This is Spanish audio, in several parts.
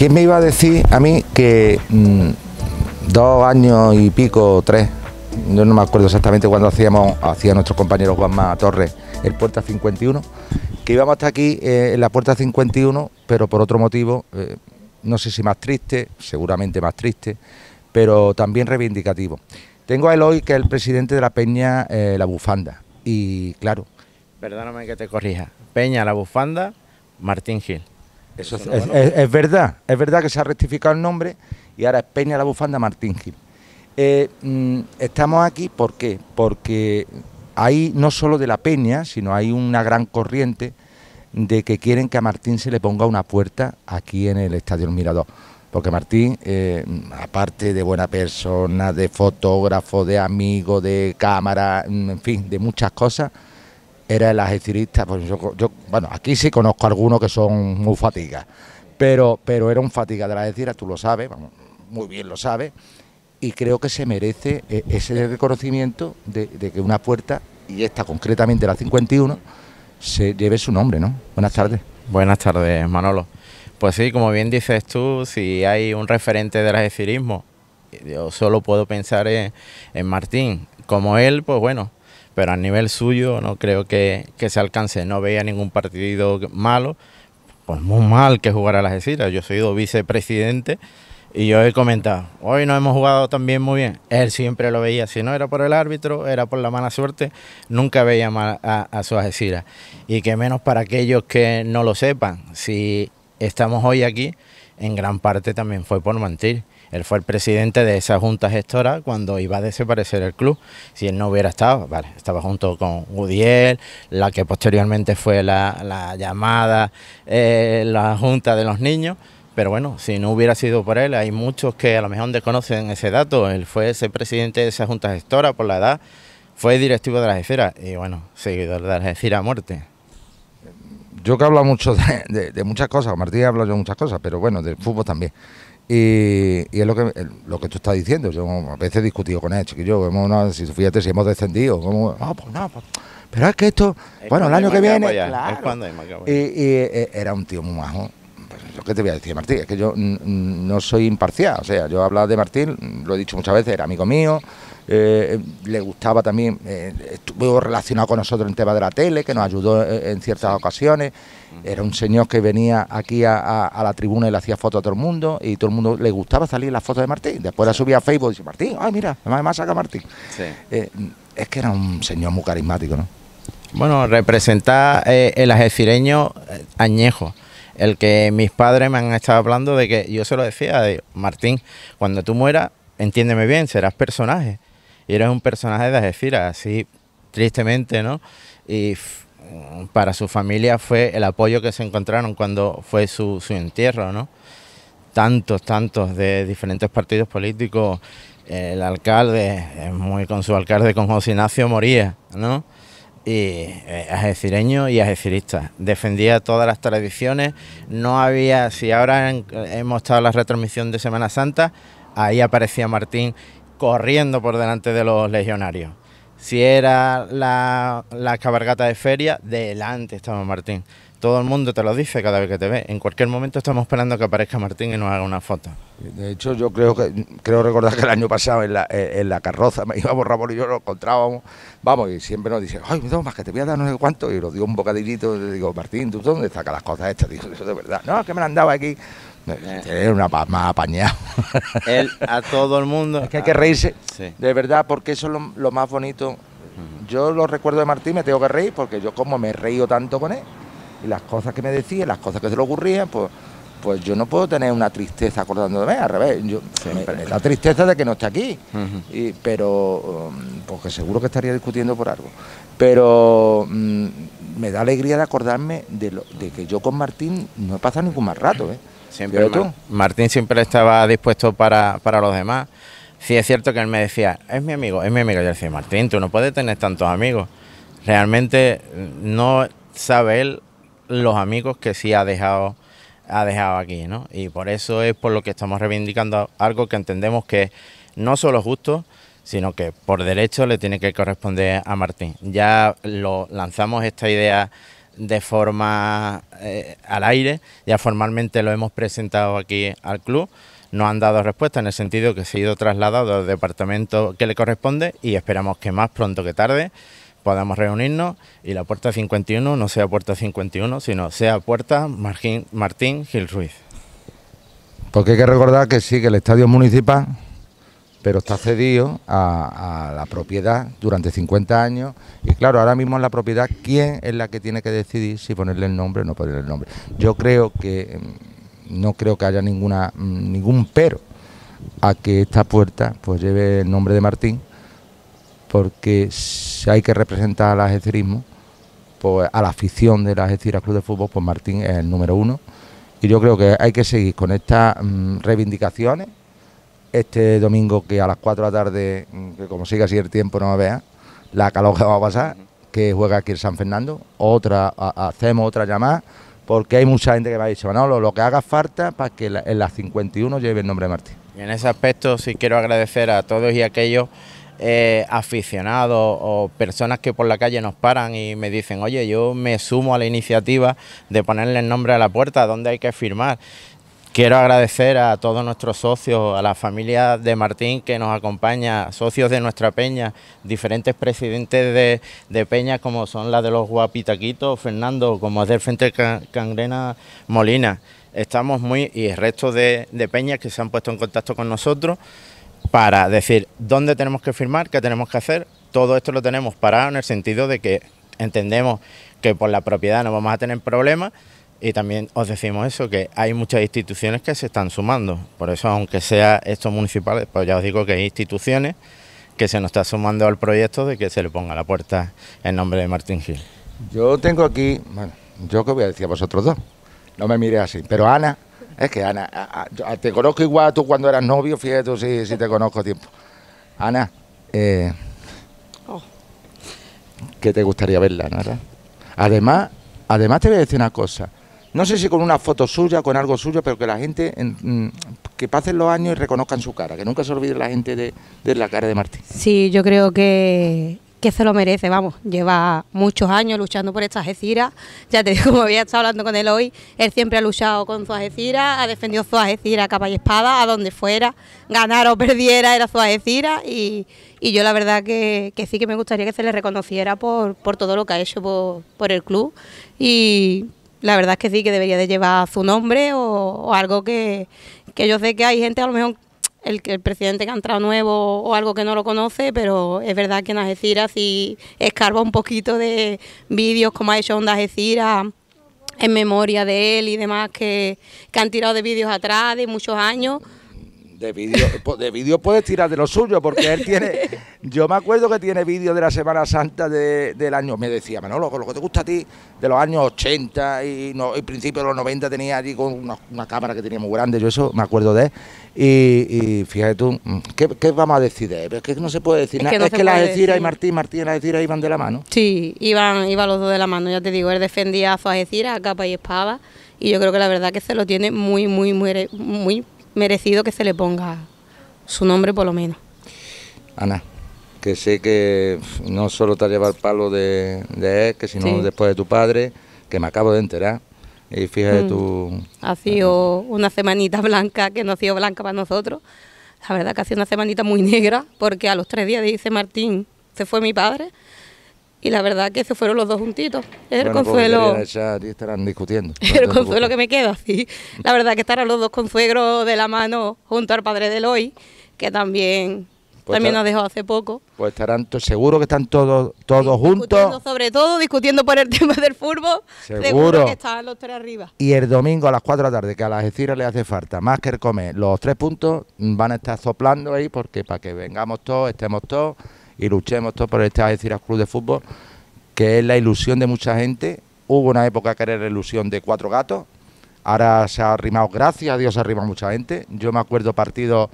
¿Quién me iba a decir a mí que mm, dos años y pico, tres, no me acuerdo exactamente cuándo hacíamos, hacía nuestro compañero Juanma Torres, el Puerta 51, que íbamos hasta aquí eh, en la Puerta 51, pero por otro motivo, eh, no sé si más triste, seguramente más triste, pero también reivindicativo. Tengo a hoy que es el presidente de la Peña eh, La Bufanda, y claro... Perdóname que te corrija, Peña La Bufanda, Martín Gil es, verdad, es verdad que se ha rectificado el nombre y ahora es Peña la Bufanda Martín Gil. Eh, mm, estamos aquí, ¿por Porque hay no solo de la Peña, sino hay una gran corriente de que quieren que a Martín se le ponga una puerta aquí en el Estadio El Mirador. Porque Martín, eh, aparte de buena persona, de fotógrafo, de amigo, de cámara, mm, en fin, de muchas cosas, era el ajedicista, pues bueno, aquí sí conozco algunos que son muy fatigas, pero, pero era un fatiga de la ajedicista, tú lo sabes, muy bien lo sabes, y creo que se merece eh, ese reconocimiento de, que una puerta, y esta concretamente la 51, se lleve su nombre, ¿no? Buenas tardes. Buenas tardes, Manolo. Pues sí, como bien dices tú, si hay un referente del ajedicirismo, yo solo puedo pensar en Martín. Como él, pues bueno, pero a nivel suyo no creo que, se alcance. No veía ningún partido malo, pues muy mal que jugar a las Yo he sido vicepresidente y yo he comentado, hoy no hemos jugado también muy bien. Él siempre lo veía, si no era por el árbitro, era por la mala suerte, nunca veía mal a, su Y que menos para aquellos que no lo sepan, si estamos hoy aquí, en gran parte también fue por mentir él fue el presidente de esa junta gestora cuando iba a desaparecer el club. Si él no hubiera estado, vale, estaba junto con Udiel, la que posteriormente fue la, llamada, eh, la junta de los niños. Pero bueno, si no hubiera sido por él, hay muchos que a lo mejor desconocen ese dato. Él fue ese presidente de esa junta gestora por la edad, fue directivo de la esferas y bueno, seguidor de la jefera a muerte yo que hablo mucho de, muchas cosas, Martí ha yo de muchas cosas, pero bueno, del fútbol también. Y, es lo que eh, lo que tú estás diciendo. Yo a veces he discutido con él, yo hemos, no, si fíjate si hemos descendido, como, no, ah, pues no, pues, pero es que esto, bueno, el año que viene, claro, y, eh, era un tío muy majo, ¿Qué te voy a decir, Martín, es que yo no soy imparcial, o sea, yo he hablado de Martín, lo he dicho muchas veces, era amigo mío, eh, le gustaba también, eh, estuvo relacionado con nosotros en tema de la tele, que nos ayudó eh, en ciertas ocasiones, era un señor que venía aquí a, la tribuna y le hacía fotos a todo el mundo, y todo el mundo le gustaba salir las fotos de Martín, después la subía a Facebook y decía, Martín, ay mira, además saca Martín. es que era un señor muy carismático, ¿no? Bueno, representar el ajefireño añejo el que mis padres me han estado hablando de que yo se lo decía, de, Martín, cuando tú mueras, entiéndeme bien, serás personaje. Y eres un personaje de Algeciras, así tristemente, ¿no? Y para su familia fue el apoyo que se encontraron cuando fue su, su entierro, ¿no? Tantos, tantos de diferentes partidos políticos, el alcalde, muy con su alcalde, con José Ignacio Moría, ¿no? y eh, ajecireño y ajecirista. Defendía todas las tradiciones, no había, si ahora hemos estado en la retransmisión de Semana Santa, ahí aparecía Martín corriendo por delante de los legionarios. Si era la, la cabalgata de feria, delante estaba Martín. Todo el mundo te lo dice cada vez que te ve. En cualquier momento estamos esperando que aparezca Martín y nos haga una foto. De hecho, yo creo que creo recordar que el año pasado en la, eh, en la carroza íbamos Ramón y yo, lo encontrábamos, vamos, y siempre nos dice, ay, no, más que te voy a dar no sé cuánto, y lo dio un bocadillito, le digo, Martín, ¿tú dónde sacas las cosas estas? Digo, eso de verdad. No, es que me han andaba aquí. Era eh. este una más apañada Él a todo el mundo. Es que hay que reírse, de verdad, porque eso es lo, más bonito. Yo lo recuerdo de Martín me tengo que reír porque yo como me he reído tanto con él, y las cosas que me decía, las cosas que se le ocurrían, pues pues yo no puedo tener una tristeza acordándome, al revés, yo, Me, da tristeza de que no esté aquí, pero um, porque seguro que estaría discutiendo por algo, pero mm, me da alegría de acordarme de, lo, de que yo con Martín no he pasado ningún mal rato, ¿eh? Siempre, Martín siempre estaba dispuesto para, los demás. ...si es cierto que él me decía, es mi amigo, es mi amigo. Yo decía, Martín, tú no puedes tener tantos amigos. Realmente no sabe él los amigos que sí ha dejado, ha dejado aquí, ¿no? Y por eso es por lo que estamos reivindicando algo que entendemos que no solo justo, sino que por derecho le tiene que corresponder a Martín. Ya lo lanzamos esta idea de forma eh, al aire, ya formalmente lo hemos presentado aquí al club, no han dado respuesta en el sentido que se ha ido trasladado al departamento que le corresponde y esperamos que más pronto que tarde podamos reunirnos y la puerta 51 no sea puerta 51, sino sea puerta Martín, Martín Gil Ruiz. Porque hay que recordar que sí, que el estadio municipal, pero está cedido a, la propiedad durante 50 años. Y claro, ahora mismo en la propiedad, ¿quién es la que tiene que decidir si ponerle el nombre o no ponerle el nombre? Yo creo que mm, no creo que haya ninguna mm, ningún pero a que esta puerta pues lleve el nombre de Martín porque si hay que representar al ajedrismo, pues, a la afición de las Algeciras Club de Fútbol, pues Martín es el número uno. Y yo creo que hay que seguir con estas mm, reivindicaciones. Este domingo que a las 4 de la tarde, mm, que como sigue así el tiempo no me vea, la caloja va a pasar, que juega aquí en San Fernando, otra, hacemos otra llamada, porque hay mucha gente que me ha dicho, Manolo, lo que haga falta para que en las 51 lleve el nombre de Martín. Y en ese aspecto sí quiero agradecer a todos y a aquellos eh, aficionados o personas que por la calle nos paran y me dicen, oye, yo me sumo a la iniciativa de ponerle el nombre a la puerta, donde hay que firmar? Quiero agradecer a todos nuestros socios, a la familia de Martín que nos acompaña, socios de nuestra peña, diferentes presidentes de, de peña como son la de los Guapitaquitos, Fernando, como es del Frente Cangrena Molina. Estamos muy, y el resto de, de peñas que se han puesto en contacto con nosotros para decir dónde tenemos que firmar, qué tenemos que hacer. Todo esto lo tenemos parado en el sentido de que entendemos que por la propiedad no vamos a tener problemas y también os decimos eso, que hay muchas instituciones que se están sumando. Por eso, aunque sea estos municipales, pues ya os digo que hay instituciones que se nos están sumando al proyecto de que se le ponga la puerta en nombre de Martín Gil. Yo tengo aquí, bueno, yo que voy a decir a vosotros dos, no me mire así, pero Ana es que, Ana, te conozco igual tú cuando eras novio, fíjate tú si, te conozco tiempo. Ana, eh, oh. que te gustaría verla, Ana. Además, además te voy a decir una cosa. No sé si con una foto suya, con algo suyo, pero que la gente, mm, que pasen los años y reconozcan su cara, que nunca se olvide la gente de, de la cara de Martín. Sí, yo creo que que se lo merece, vamos, lleva muchos años luchando por esta Agecira, ya te digo, como había estado hablando con él hoy, él siempre ha luchado con su Agecira, ha defendido su Agecira, capa y espada, a donde fuera, ganara o perdiera, era su Agecira. y, yo la verdad que, sí que me gustaría que se le reconociera por, por todo lo que ha hecho por, el club, y la verdad es que sí, que debería de llevar su nombre o, algo que, que yo sé que hay gente a lo mejor el, el presidente que ha entrado nuevo o algo que no lo conoce, pero es verdad que en Algeciras si escarba un poquito de vídeos como ha hecho Onda Algeciras en memoria de él y demás que, que han tirado de vídeos atrás de muchos años, de vídeo, de vídeo puedes tirar de lo suyo, porque él tiene. Yo me acuerdo que tiene vídeos de la Semana Santa de, del año. Me decía, Manolo, lo que te gusta a ti, de los años 80 y, no, y principio de los 90 tenía allí con una, cámara que tenía muy grande, yo eso me acuerdo de él. Y, fíjate tú, mm, ¿qué, vamos a decir de Es que no se puede decir Es que, no que la Ezira y Martín, Martín y la Ezira iban de la mano. Sí, iban, los dos de la mano, ya te digo, él defendía a Fajecira, a capa y espada. Y yo creo que la verdad que se lo tiene muy, muy, muy merecido que se le ponga su nombre por lo menos. Ana, que sé que no solo te ha llevado el palo de, de él, que sino después de tu padre, que me acabo de enterar. Y fíjate mm. tú... Ha sido una semanita blanca, que no ha sido blanca para nosotros. La verdad que ha sido una semanita muy negra, porque a los tres días dice Martín, se fue mi padre y la verdad que se fueron los dos juntitos. Es el consuelo. estarán discutiendo. el consuelo que me queda, sí. La verdad que estarán los dos consuegros de la mano junto al padre de Eloy, que también pues también nos dejó hace poco. Pues estarán, seguro que están todos todos juntos. Sobre todo discutiendo por el tema del fútbol. Seguro. que están los tres arriba. Y el domingo a las 4 de la tarde, que a las estiras le hace falta más que el comer, los tres puntos van a estar soplando ahí porque para que vengamos todos, estemos todos y luchemos todos por este al Club de Fútbol, que es la ilusión de mucha gente. Hubo una época que era la ilusión de cuatro gatos, ahora se ha arrimado, gracias a Dios se arrimado mucha gente. Yo me acuerdo partidos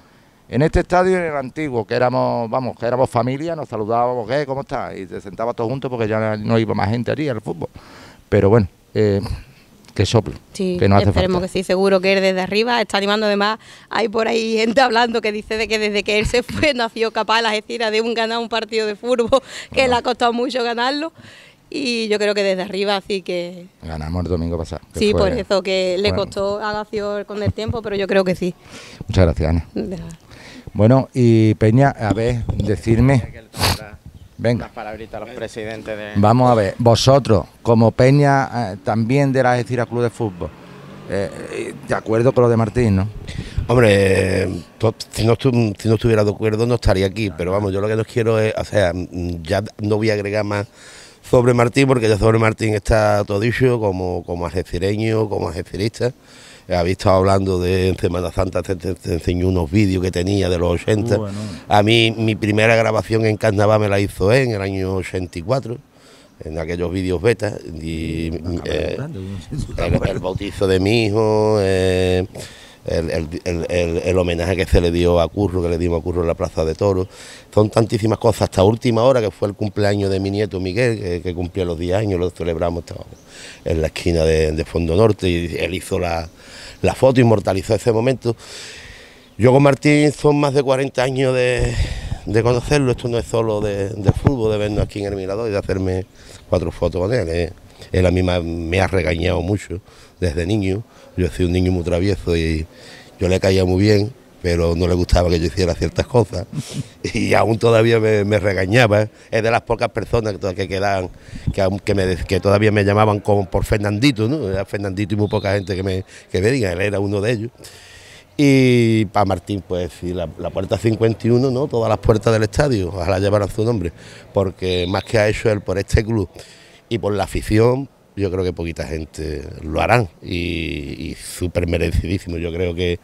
en este estadio en el antiguo, que éramos, vamos, que éramos familia, nos saludábamos, ¿qué? Eh, ¿Cómo estás? Y se sentaba todos juntos porque ya no iba más gente allí al fútbol. Pero bueno, eh, que sople. Sí, que no hace que sí, seguro que él desde arriba está animando. Además, hay por ahí gente hablando que dice de que desde que él se fue nació capaz la gestión de un ganar un partido de fútbol que le ha costado mucho ganarlo. Y yo creo que desde arriba, así que. Ganamos el domingo pasado. Sí, por eso que le costó a Gacio con el tiempo, pero yo creo que sí. Muchas gracias, Ana. Bueno, y Peña, a ver, decirme. Venga. palabritas a los Vamos a ver, vosotros, como Peña, eh, también de la Gecira Club de Fútbol, eh, eh, de acuerdo con lo de Martín, ¿no? Hombre, si no, estuviera de acuerdo no estaría aquí, pero vamos, yo lo que les quiero es, o sea, mm, ya no voy a agregar más sobre Martín, porque ya sobre Martín está todo dicho, como, como ajecireño, como ajecirista habéis estado hablando de en Semana Santa, te, enseñó unos vídeos que tenía de los 80. A mí mi primera grabación en carnaval me la hizo él en el año 84 en aquellos vídeos beta, y, eh, el, bautizo de mi hijo, eh, el, homenaje que se le dio a Curro, que le dimos a Curro en la Plaza de Toros. Son tantísimas cosas, hasta última hora, que fue el cumpleaños de mi nieto Miguel, que, cumplió los 10 años, lo celebramos en la esquina de, Fondo Norte, y él hizo la, la foto, inmortalizó ese momento. Yo con Martín son más de 40 años de, conocerlo, esto no es solo de, fútbol, de vernos aquí en el Mirador y de hacerme cuatro fotos con él. Eh. Él a mí me ha regañado mucho desde niño yo hacía un niño muy travieso y yo le caía muy bien, pero no le gustaba que yo hiciera ciertas cosas. Y aún todavía me, regañaba. Es de las pocas personas que, que, que, me, todavía me llamaban como por Fernandito, ¿no? Fernandito y muy poca gente que me, que diga, él era uno de ellos. Y para Martín, pues sí, la, puerta 51, ¿no? Todas las puertas del estadio, ojalá llevaran su nombre, porque más que a hecho él por este club y por la afición, yo creo que poquita gente lo harán y, súper merecidísimo. Yo creo que,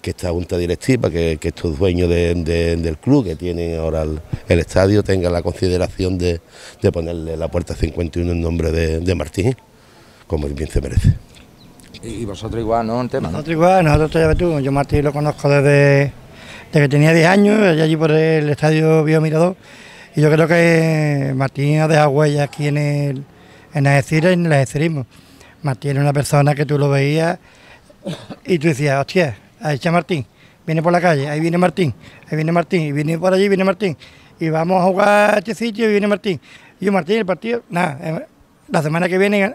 que, esta junta directiva, que, estos dueños del club que tienen ahora el, estadio tengan la consideración de, ponerle la puerta 51 en nombre de, Martín, como bien se merece. Y vosotros igual, ¿no? El tema, Nosotros igual, nosotros ya tú, yo Martín lo conozco desde, desde que tenía 10 años, allí por el estadio Biomirador, y yo creo que Martín ha dejado huella aquí en el en Algeciras y en el Martín era una persona que tú lo veías y tú decías, hostia, ahí está Martín, viene por la calle, ahí viene Martín, ahí viene Martín, y viene por allí, viene Martín, y vamos a jugar a este sitio y viene Martín. Y Martín, el partido, nada, eh, la semana que viene,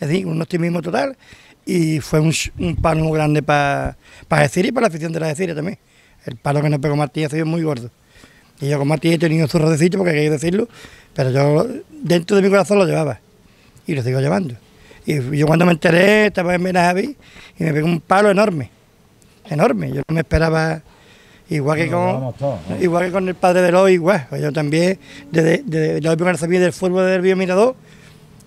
así, un optimismo total, y fue un, palo muy grande para pa y para la afición de la decir también. El palo que nos pegó Martín ha sido muy gordo. Y yo con Martín he tenido de sitio, porque hay que decirlo, pero yo dentro de mi corazón lo llevaba y lo sigo llevando. Y yo cuando me enteré, estaba en Benaví y me pegó un palo enorme, enorme. Yo no me esperaba, igual que, con, igual que con el padre de hoy igual. Yo también, desde, desde la primera del fútbol del Bío Mirador,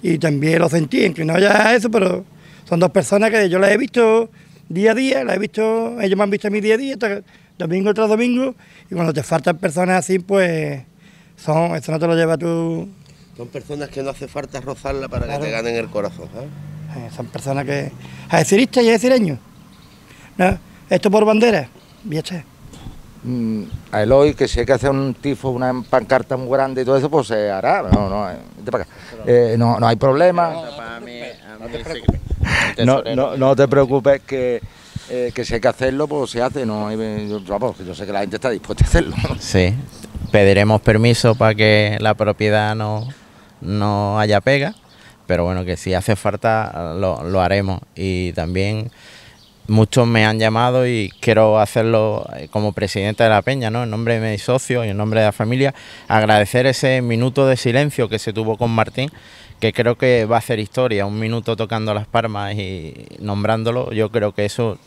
y también lo sentí, no ya eso, pero son dos personas que yo las he visto día a día, las he visto, ellos me han visto a mí día a día, domingo tras domingo, y cuando te faltan personas así, pues son, eso no te lo lleva tú son personas que no hace falta rozarla para que te ganen el corazón. ¿eh? Eh, son personas que. a esto y decir ¿No? Esto por bandera, ya a mm, a Eloy, que si hay que hacer un tifo, una pancarta muy grande y todo eso, pues se hará. No, no, eh, para acá. no, hay problema. No, te preocupes que. si hay que hacerlo, pues se hace. No, yo, sé que la gente está dispuesta a hacerlo. Sí, pediremos permiso para que la propiedad no, no haya pega, pero bueno, que si hace falta lo, haremos. Y también muchos me han llamado y quiero hacerlo eh, como presidente de la Peña, ¿no? En nombre de mi socio y en nombre de la familia, agradecer ese minuto de silencio que se tuvo con Martín, que creo que va a hacer historia, un minuto tocando las palmas y nombrándolo, yo creo que eso,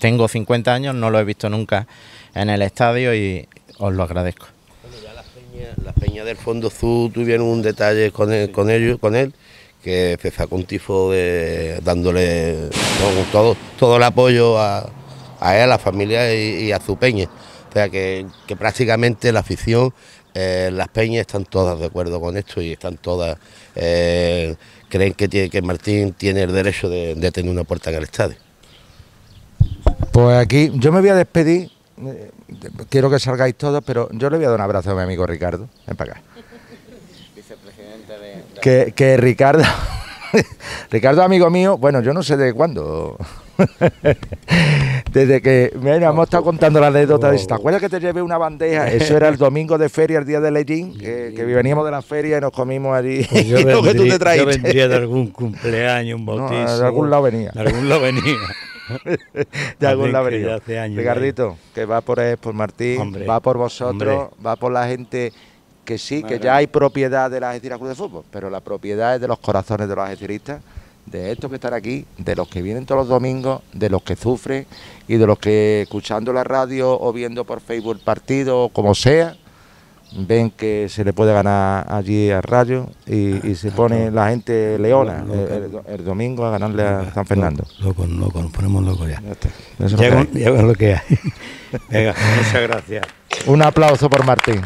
tengo 50 años, no lo he visto nunca en el estadio y os lo agradezco. Las la peña del Fondo Sur tuvieron un detalle con él, con ellos, con él que se sacó un tifo de, dándole todo, todo el apoyo a, él, a la familia y, a su peña. O sea que, prácticamente la afición, eh, las peñas están todas de acuerdo con esto y están todas, eh, creen que, tiene, que Martín tiene el derecho de tener una puerta en el estadio. Pues aquí yo me voy a despedir eh, quiero que salgáis todos, pero yo le voy a dar un abrazo a mi amigo Ricardo. Ven para acá. Que, Ricardo... Ricardo, amigo mío, bueno, yo no sé de cuándo. Desde que, mira, hemos estado contando la anécdota de ¿Te oh. acuerdas que te llevé una bandeja? Eso era el domingo de feria, el día de Leyín que, veníamos de la feria y nos comimos allí. Pues yo, que tú te yo de algún cumpleaños, un de algún lado venía. De algún lado venía. ...de algún labrillo. Ricardito, que va por, por Martín, va por vosotros, va por la gente que sí, que ya hay propiedad de la Algeciras de Fútbol, pero la propiedad es de los corazones de los algeciristas, de estos que están aquí, de los que vienen todos los domingos, de los que sufren y de los que escuchando la radio o viendo por Facebook el partido, como sea, ven que se le puede ganar allí al Rayo y, se ah, pone la gente leona el, domingo a ganarle a San Fernando. Loco, loco, nos ponemos locos ya. Llega lo que hay. Venga, muchas gracias. Un aplauso por Martín.